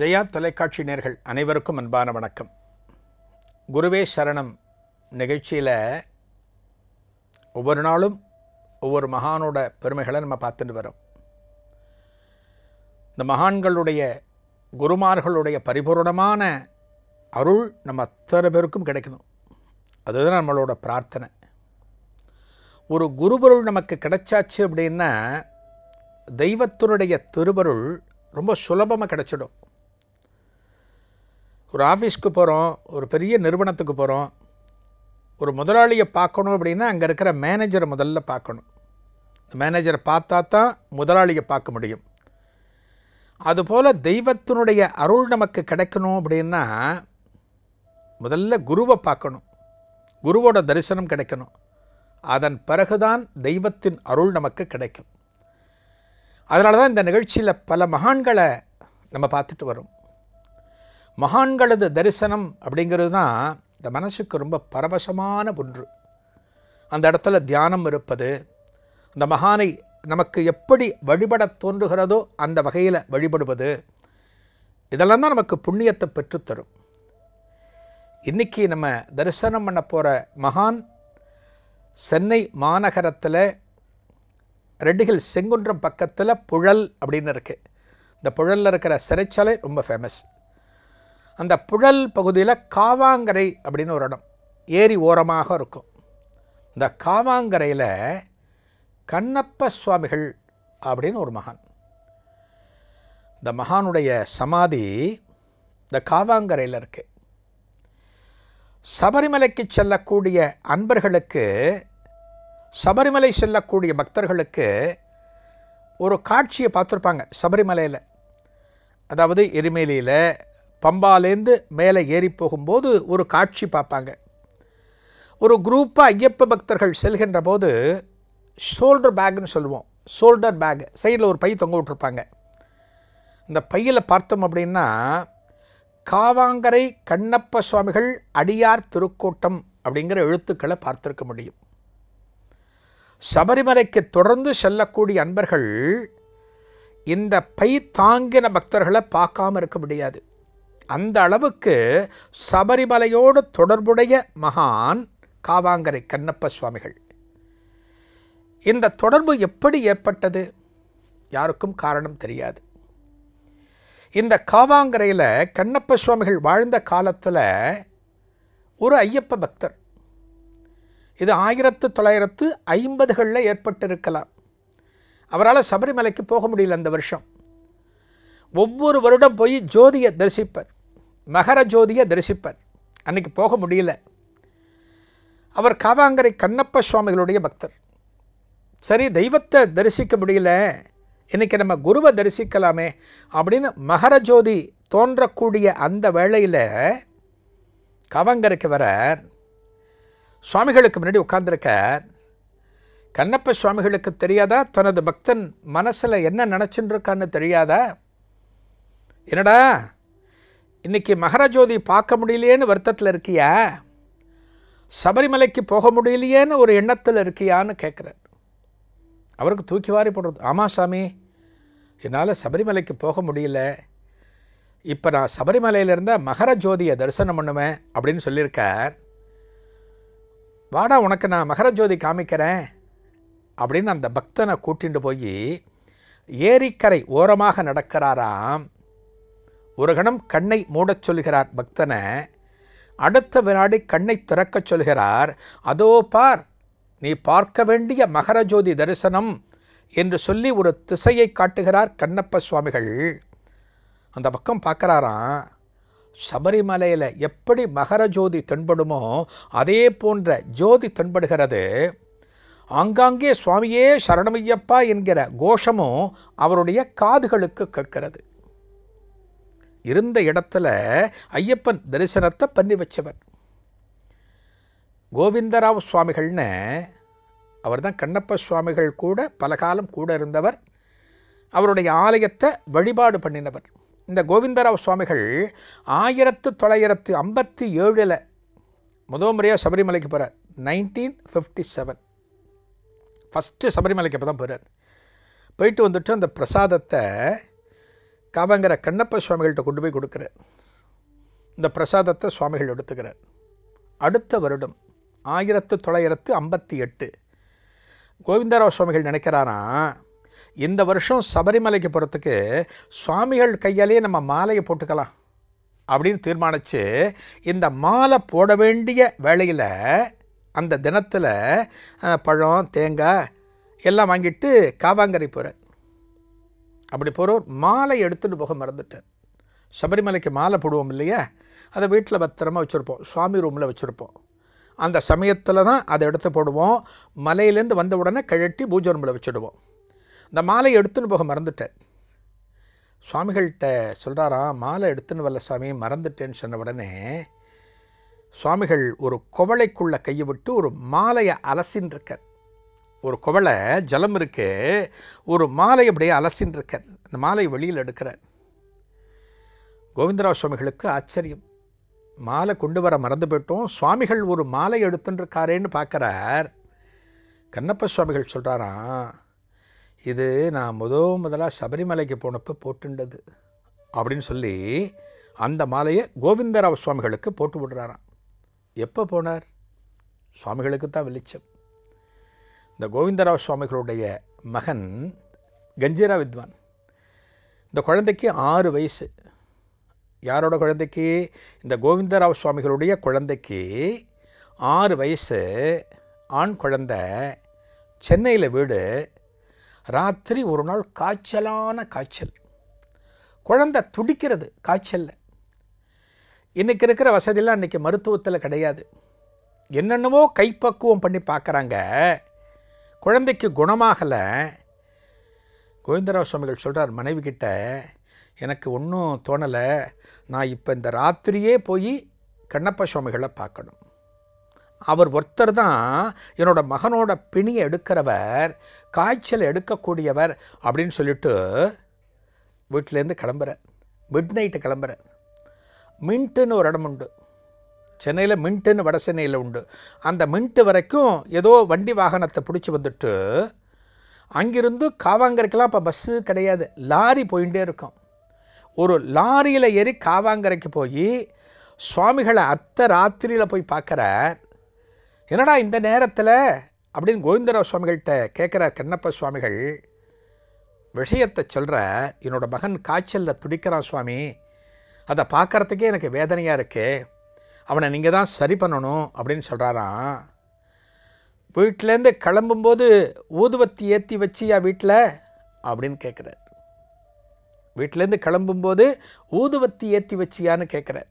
ஜெயா தொலைக்காட்சி நேர்கள் அனைவருக்கும் அன்பான வணக்கம் குருவே சரணம் நிகழ்ச்சியில் ஒவ்வொரு நாளும் ஒவ்வொரு மகானோட பெருமைகளை நம்ம பார்த்துட்டு வரோம் இந்த மகான்களுடைய குருமார்களுடைய பரிபூர்ணமான அருள் நம்ம அத்தனை பேருக்கும் கிடைக்கணும் அதுதான் நம்மளோட பிரார்த்தனை ஒரு குருபொருள் நமக்கு கிடைச்சாச்சு அப்படின்னா தெய்வத்தினுடைய திருவருள் ரொம்ப சுலபமாக கிடச்சிடும் ஒரு ஆஃபீஸ்க்கு போகிறோம் ஒரு பெரிய நிறுவனத்துக்கு போகிறோம் ஒரு முதலாளியை பார்க்கணும் அப்படின்னா அங்கே இருக்கிற மேனேஜரை முதல்ல பார்க்கணும் மேனேஜரை பார்த்தா தான் முதலாளியை பார்க்க முடியும் அதுபோல் தெய்வத்தினுடைய அருள் நமக்கு கிடைக்கணும் அப்படின்னா முதல்ல குருவை பார்க்கணும் குருவோட தரிசனம் கிடைக்கணும் அதன் பிறகுதான் தெய்வத்தின் அருள் நமக்கு கிடைக்கும் அதனால தான் இந்த நிகழ்ச்சியில் பல மகான்களை நம்ம பார்த்துட்டு வரோம் மகான்களது தரிசனம் அப்படிங்கிறது தான் இந்த மனசுக்கு ரொம்ப பரவசமான ஒன்று அந்த இடத்துல தியானம் இருப்பது அந்த மகானை நமக்கு எப்படி வழிபட தோன்றுகிறதோ அந்த வகையில் வழிபடுவது இதெல்லாம் தான் நமக்கு புண்ணியத்தை பெற்றுத்தரும் இன்றைக்கி நம்ம தரிசனம் பண்ண போகிற மகான் சென்னை மாநகரத்தில் ரெட்டிகள் செங்குன்றம் பக்கத்தில் புழல் அப்படின்னு இருக்குது இந்த புழலில் இருக்கிற சிறைச்சாலை ரொம்ப ஃபேமஸ் அந்த புழல் பகுதியில் காவாங்கரை அப்படின்னு ஒரு இடம் ஏரி ஓரமாக இருக்கும் இந்த காவாங்கரையில் கண்ணப்ப சுவாமிகள் அப்படின்னு ஒரு மகான் இந்த மகானுடைய சமாதி இந்த காவாங்கரையில் இருக்கு சபரிமலைக்கு செல்லக்கூடிய அன்பர்களுக்கு சபரிமலை செல்லக்கூடிய பக்தர்களுக்கு ஒரு காட்சியை பார்த்துருப்பாங்க சபரிமலையில் அதாவது எரிமேலியில் பம்பாலேருந்து மேலே ஏறி போகும்போது ஒரு காட்சி பார்ப்பாங்க ஒரு குரூப்பாக ஐயப்ப பக்தர்கள் செல்கின்ற போது ஷோல்டர் பேக்னு சொல்லுவோம் ஷோல்டர் பேக் சைடில் ஒரு பை தொங்க விட்டுருப்பாங்க இந்த பையில் பார்த்தோம் அப்படின்னா காவாங்கரை கண்ணப்ப சுவாமிகள் அடியார் திருக்கூட்டம் அப்படிங்கிற எழுத்துக்களை பார்த்துருக்க முடியும் சபரிமலைக்கு தொடர்ந்து செல்லக்கூடிய அன்பர்கள் இந்த பை தாங்கின பக்தர்களை பார்க்காம இருக்க முடியாது அந்த அளவுக்கு சபரிமலையோடு தொடர்புடைய மகான் காவாங்கரை கண்ணப்ப சுவாமிகள் இந்த தொடர்பு எப்படி ஏற்பட்டது யாருக்கும் காரணம் தெரியாது இந்த காவாங்கரையில் கண்ணப்ப சுவாமிகள் வாழ்ந்த காலத்தில் ஒரு ஐயப்ப பக்தர் இது ஆயிரத்து தொள்ளாயிரத்து ஐம்பதுகளில் ஏற்பட்டிருக்கலாம் அவரால் சபரிமலைக்கு போக முடியல அந்த வருஷம் ஒவ்வொரு வருடம் போய் ஜோதியை தரிசிப்பர் மகர ஜோதியை தரிசிப்பர் அன்னைக்கு போக முடியல அவர் காவாங்கரை கண்ணப்ப சுவாமிகளுடைய பக்தர் சரி தெய்வத்தை தரிசிக்க முடியல இன்றைக்கி நம்ம குருவை தரிசிக்கலாமே அப்படின்னு மகர ஜோதி தோன்றக்கூடிய அந்த வேளையில் கவங்கருக்கு வர சுவாமிகளுக்கு முன்னாடி உட்கார்ந்துருக்கார் கண்ணப்ப சுவாமிகளுக்கு தெரியாதா தனது பக்தன் மனசில் என்ன நினச்சின்னு இருக்கான்னு தெரியாதா என்னடா இன்றைக்கி மகரஜோதி பார்க்க முடியலையேன்னு வருத்தத்தில் இருக்கியா சபரிமலைக்கு போக முடியலையேன்னு ஒரு எண்ணத்தில் இருக்கியான்னு கேட்குறார் அவருக்கு தூக்கி வாரி போடுறது ஆமாம் சாமி என்னால் சபரிமலைக்கு போக முடியல இப்போ நான் சபரிமலையிலிருந்த மகர ஜோதியை தரிசனம் பண்ணுவேன் அப்படின்னு சொல்லியிருக்கார் வாடா உனக்கு நான் மகர ஜோதி காமிக்கிறேன் அப்படின்னு அந்த பக்தனை கூட்டிகிட்டு போய் ஏரிக்கரை ஓரமாக நடக்கிறாராம் ஒரு கணம் கண்ணை மூடச் சொல்கிறார் பக்தனை அடுத்த வினாடி கண்ணை திறக்கச் சொல்கிறார் அதோ பார் நீ பார்க்க வேண்டிய மகரஜோதி தரிசனம் என்று சொல்லி ஒரு திசையை காட்டுகிறார் கண்ணப்ப சுவாமிகள் அந்த பக்கம் பார்க்குறாராம் சபரிமலையில் எப்படி மகரஜோதி தென்படுமோ அதே போன்ற ஜோதி தென்படுகிறது ஆங்காங்கே சுவாமியே சரணமையப்பா என்கிற கோஷமும் அவருடைய காதுகளுக்கு கேட்கிறது இருந்த இடத்துல ஐயப்பன் தரிசனத்தை பண்ணி வச்சவர் கோவிந்தராவ் சுவாமிகள்னு அவர் தான் கண்ணப்ப சுவாமிகள் கூட பலகாலம் கூட இருந்தவர் அவருடைய ஆலயத்தை வழிபாடு பண்ணினவர் இந்த கோவிந்தராவ் சுவாமிகள் ஆயிரத்து தொள்ளாயிரத்து ஐம்பத்தி ஏழில் முதல் முறையாக சபரிமலைக்கு போகிறார் நைன்டீன் ஃபிஃப்டி செவன் ஃபஸ்ட்டு சபரிமலைக்கு அப்போ தான் போகிறார் போயிட்டு வந்துட்டு அந்த பிரசாதத்தை காபங்கிற கண்ணப்ப சுவாமிகள்கிட்ட கொண்டு போய் கொடுக்குறார் இந்த பிரசாதத்தை சுவாமிகள் எடுத்துக்கிறார் அடுத்த வருடம் ஆயிரத்து தொள்ளாயிரத்து ஐம்பத்தி எட்டு கோவிந்தராவ் சுவாமிகள் நினைக்கிறானா இந்த வருஷம் சபரிமலைக்கு போகிறதுக்கு சுவாமிகள் கையாலேயே நம்ம மாலையை போட்டுக்கலாம் அப்படின்னு தீர்மானித்து இந்த மாலை போட வேண்டிய வேலையில் அந்த தினத்தில் பழம் தேங்காய் எல்லாம் வாங்கிட்டு காவாங்கரை போகிறேன் அப்படி போகிறவர் மாலை எடுத்துகிட்டு போக மறந்துட்டார் சபரிமலைக்கு மாலை போடுவோம் இல்லையா அதை வீட்டில் பத்திரமா வச்சுருப்போம் சுவாமி ரூமில் வச்சுருப்போம் அந்த சமயத்தில் தான் அதை எடுத்து போடுவோம் மலையிலேருந்து வந்த உடனே கழட்டி பூஜை ரூமில் வச்சுடுவோம் இந்த மாலை எடுத்துன்னு போக மறந்துட்டேன் சுவாமிகள்கிட்ட சொல்கிறாராம் மாலை எடுத்துன்னு வரல சாமி மறந்துட்டேன்னு சொன்ன உடனே சுவாமிகள் ஒரு குவளைக்குள்ளே கையை விட்டு ஒரு மாலையை அலசின்னு இருக்கார் ஒரு குவளை ஜலம் இருக்கு ஒரு மாலை அப்படியே அலசின்னு இருக்கார் அந்த மாலை வெளியில் எடுக்கிறார் கோவிந்தராவ் சுவாமிகளுக்கு ஆச்சரியம் மாலை கொண்டு வர மறந்து போயிட்டோம் சுவாமிகள் ஒரு மாலை எடுத்துன்னு இருக்காரேன்னு பார்க்குறார் கண்ணப்ப சுவாமிகள் சொல்கிறாராம் இது நான் முத முதலாக சபரிமலைக்கு போனப்போ போட்டுண்டது அப்படின்னு சொல்லி அந்த மாலையை கோவிந்தராவ் சுவாமிகளுக்கு போட்டு விடுறாராம் எப்போ போனார் சுவாமிகளுக்கு தான் வெளிச்சம் இந்த கோவிந்தராவ் சுவாமிகளுடைய மகன் கஞ்சீரா வித்வான் இந்த குழந்தைக்கு ஆறு வயசு யாரோட குழந்தைக்கு இந்த கோவிந்தராவ் சுவாமிகளுடைய குழந்தைக்கு ஆறு வயசு ஆண் குழந்த சென்னையில் வீடு ராத்திரி ஒரு நாள் காய்ச்சலான காய்ச்சல் குழந்த துடிக்கிறது காய்ச்சலில் இன்றைக்கி இருக்கிற வசதியெல்லாம் இன்றைக்கி மருத்துவத்தில் கிடையாது என்னென்னவோ கைப்பக்குவம் பண்ணி பார்க்குறாங்க குழந்தைக்கு குணமாகலை கோவிந்தராவ சுவாமிகள் சொல்கிறார் மனைவி கிட்ட எனக்கு ஒன்றும் தோணலை நான் இப்போ இந்த ராத்திரியே போய் கண்ணப்ப சுவாமிகளை பார்க்கணும் அவர் ஒருத்தர் தான் என்னோடய மகனோட பிணியை எடுக்கிறவர் காய்ச்சல் எடுக்கக்கூடியவர் அப்படின்னு சொல்லிட்டு வீட்டிலேருந்து கிளம்புற மிட் நைட்டு கிளம்புற மின்ட்டுன்னு ஒரு இடம் உண்டு சென்னையில் மின்ட்டுன்னு வட சென்னையில் உண்டு அந்த மின்ட்டு வரைக்கும் ஏதோ வண்டி வாகனத்தை பிடிச்சி வந்துட்டு அங்கிருந்து காவாங்கரைக்கெலாம் இப்போ பஸ்ஸு கிடையாது லாரி போயிட்டே இருக்கும் ஒரு லாரியில் ஏறி காவாங்கரைக்கு போய் சுவாமிகளை அத்த ராத்திரியில் போய் பார்க்குற என்னடா இந்த நேரத்தில் அப்படின்னு கோவிந்தராவ் சுவாமிகள்கிட்ட கேட்குறார் கண்ணப்ப சுவாமிகள் விஷயத்தை சொல்கிற என்னோடய மகன் காய்ச்சலில் துடிக்கிறான் சுவாமி அதை பார்க்குறதுக்கே எனக்கு வேதனையாக இருக்குது அவனை நீங்கள் தான் சரி பண்ணணும் அப்படின்னு சொல்கிறாராம் வீட்டிலேருந்து கிளம்பும்போது ஊதுவத்தி ஏற்றி வச்சியா வீட்டில் அப்படின்னு கேட்குறார் வீட்டிலேருந்து கிளம்பும்போது ஊதுவத்தி ஏற்றி வச்சியான்னு கேட்குறார்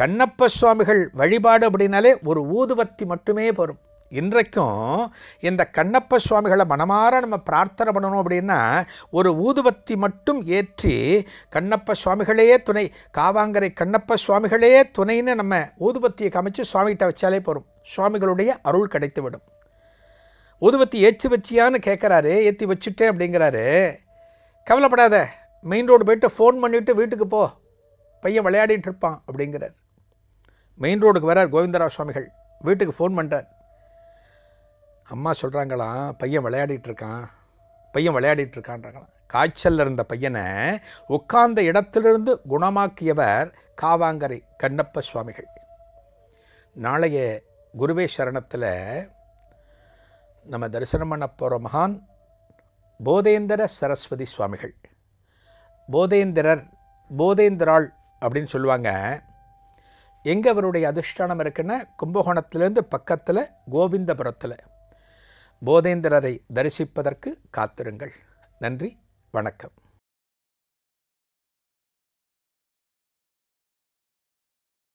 கண்ணப்ப சுவாமிகள் வழிபாடு அப்படின்னாலே ஒரு ஊதுவத்தி மட்டுமே வரும் இன்றைக்கும் இந்த கண்ணப்ப சுவாமிகளை மனமாற நம்ம பிரார்த்தனை பண்ணணும் அப்படின்னா ஒரு ஊதுபத்தி மட்டும் ஏற்றி கண்ணப்ப சுவாமிகளே துணை காவாங்கரை கண்ணப்ப சுவாமிகளே துணைன்னு நம்ம ஊதுபத்தியை காமிச்சு சுவாமிகிட்ட வச்சாலே போகிறோம் சுவாமிகளுடைய அருள் கிடைத்துவிடும் ஊதுபத்தி ஏற்றி வச்சியான்னு கேட்குறாரு ஏற்றி வச்சுட்டேன் அப்படிங்கிறாரு கவலைப்படாத மெயின் ரோடு போயிட்டு ஃபோன் பண்ணிவிட்டு வீட்டுக்கு போ பையன் விளையாடிட்டு இருப்பான் அப்படிங்கிறார் மெயின் ரோடுக்கு வரார் கோவிந்தராவ் சுவாமிகள் வீட்டுக்கு ஃபோன் பண்ணுறார் அம்மா சொல்கிறாங்களாம் பையன் விளையாடிட்டு இருக்கான் பையன் விளையாடிட்டு இருக்கான்றாங்களாம் காய்ச்சலில் இருந்த பையனை உட்கார்ந்த இடத்திலிருந்து குணமாக்கியவர் காவாங்கரை கண்ணப்ப சுவாமிகள் நாளைய குருவே சரணத்தில் நம்ம தரிசனம் பண்ண போகிற மகான் போதேந்திர சரஸ்வதி சுவாமிகள் போதேந்திரர் போதேந்திராள் அப்படின்னு சொல்லுவாங்க எங்கே அவருடைய அதிர்ஷ்டானம் இருக்குன்னா கும்பகோணத்துலேருந்து பக்கத்தில் கோவிந்தபுரத்தில் போதேந்திரரை தரிசிப்பதற்கு காத்திருங்கள் நன்றி வணக்கம்